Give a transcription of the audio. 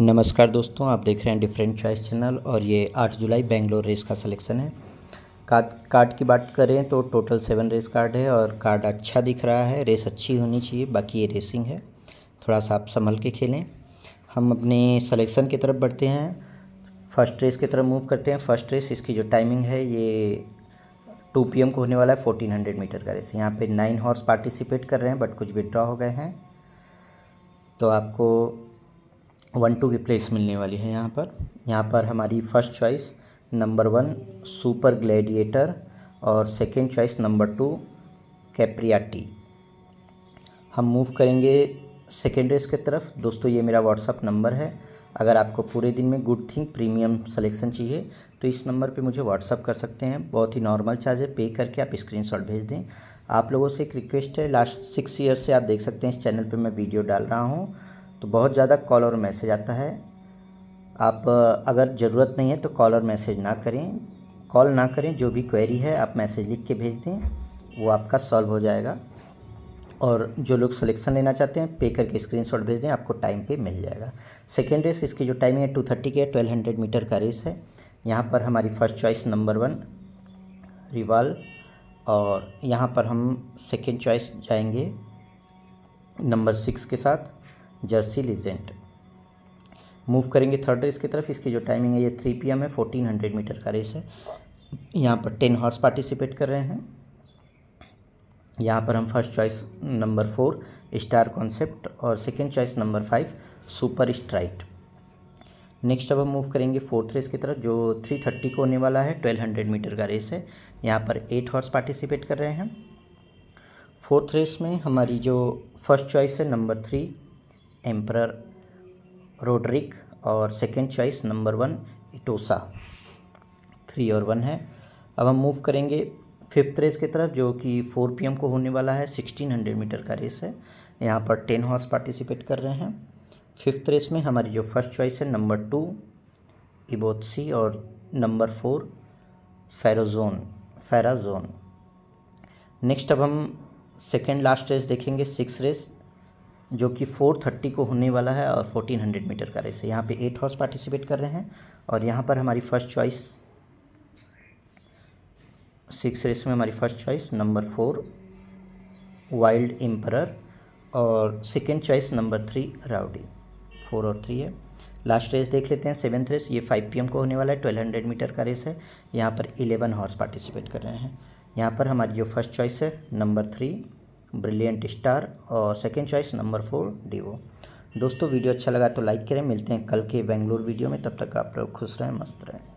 नमस्कार दोस्तों आप देख रहे हैं डिफरेंट चॉइस चैनल और ये 8 जुलाई बेंगलोर रेस का सिलेक्शन है कार्ड कार्ड की बात करें तो टोटल सेवन रेस कार्ड है और कार्ड अच्छा दिख रहा है रेस अच्छी होनी चाहिए बाकी ये रेसिंग है थोड़ा सा आप संभल के खेलें हम अपने सलेक्शन की तरफ बढ़ते हैं फर्स्ट रेस की तरफ मूव करते हैं फर्स्ट रेस इसकी जो टाइमिंग है ये टू पी को होने वाला है फोर्टीन हंड्रेड मीटर का रेस यहाँ पर नाइन हॉर्स पार्टिसिपेट कर रहे हैं बट कुछ विड्रॉ हो गए हैं तो आपको वन टू की प्लेस मिलने वाली है यहाँ पर यहाँ पर हमारी first choice number one super gladiator और second choice number two Capriati हम मूव करेंगे सेकेंड रेस की तरफ दोस्तों ये मेरा व्हाट्सअप नंबर है अगर आपको पूरे दिन में गुड थिंग प्रीमियम सलेक्शन चाहिए तो इस नंबर पे मुझे व्हाट्सअप कर सकते हैं बहुत ही नॉर्मल चार्ज है पे करके आप स्क्रीनशॉट भेज दें आप लोगों से एक रिक्वेस्ट है लास्ट सिक्स ईयर से आप देख सकते हैं इस चैनल पे मैं वीडियो डाल रहा हूँ तो बहुत ज़्यादा कॉल और मैसेज आता है आप अगर ज़रूरत नहीं है तो कॉल और मैसेज ना करें कॉल ना करें जो भी क्वेरी है आप मैसेज लिख के भेज दें वो आपका सॉल्व हो जाएगा और जो लोग सिलेक्शन लेना चाहते हैं पे करके शॉट भेज दें आपको टाइम पे मिल जाएगा सेकेंड रेस इसकी जो टाइमिंग है टू थर्टी के ट्वेल्व हंड्रेड मीटर का रेस है यहाँ पर हमारी first choice number one rival और यहाँ पर हम सेकेंड चॉइस जाएंगे नंबर सिक्स के साथ जर्सी लिजेंट मूव करेंगे थर्ड रेस की तरफ इसकी जो टाइमिंग है ये थ्री पी है फोर्टीन हंड्रेड मीटर का रेस है यहाँ पर टेन हॉर्स पार्टिसिपेट कर रहे हैं यहाँ पर हम first choice number four star concept और second choice number five super straight next अब हम मूव करेंगे फोर्थ रेस की तरफ जो थ्री थर्टी को होने वाला है ट्वेल्व हंड्रेड मीटर का रेस है यहाँ पर एट हॉर्स पार्टिसिपेट कर रहे हैं फोर्थ रेस में हमारी जो फर्स्ट चॉइस है नंबर थ्री एम्प्रर रोड्रिक और सेकेंड चॉइस नंबर वन इटोसा थ्री और वन है अब हम मूव करेंगे फिफ्थ रेस की तरफ जो कि फोर पी को होने वाला है सिक्सटीन हंड्रेड मीटर का रेस है यहाँ पर टेन हॉर्स पार्टिसिपेट कर रहे हैं फिफ्थ रेस में हमारी जो फर्स्ट चॉइस है नंबर टू इबोत्सी और नंबर फोर फेरोजोन फेराजोन नेक्स्ट अब हम सेकेंड लास्ट रेस देखेंगे सिक्स रेस जो कि 430 को होने वाला है और 1400 मीटर का रेस है यहाँ पे एट हॉर्स पार्टिसिपेट कर रहे हैं और यहाँ पर हमारी फर्स्ट चॉइस सिक्स रेस में हमारी first choice number four wild emperor और second choice number three rowdy four और थ्री है लास्ट रेस देख लेते हैं सेवेंथ रेस ये फाइव पी को होने वाला है ट्वेल्व हंड्रेड मीटर का रेस है यहाँ पर इलेवन हॉर्स पार्टिसिपेट कर रहे हैं यहाँ पर हमारी जो फर्स्ट चॉइस है नंबर थ्री ब्रिलियंट स्टार और सेकेंड चॉइस नंबर फोर डिवो दोस्तों वीडियो अच्छा लगा तो लाइक करें मिलते हैं कल के बेंगलोर वीडियो में तब तक आप लोग खुश रहें मस्त रहें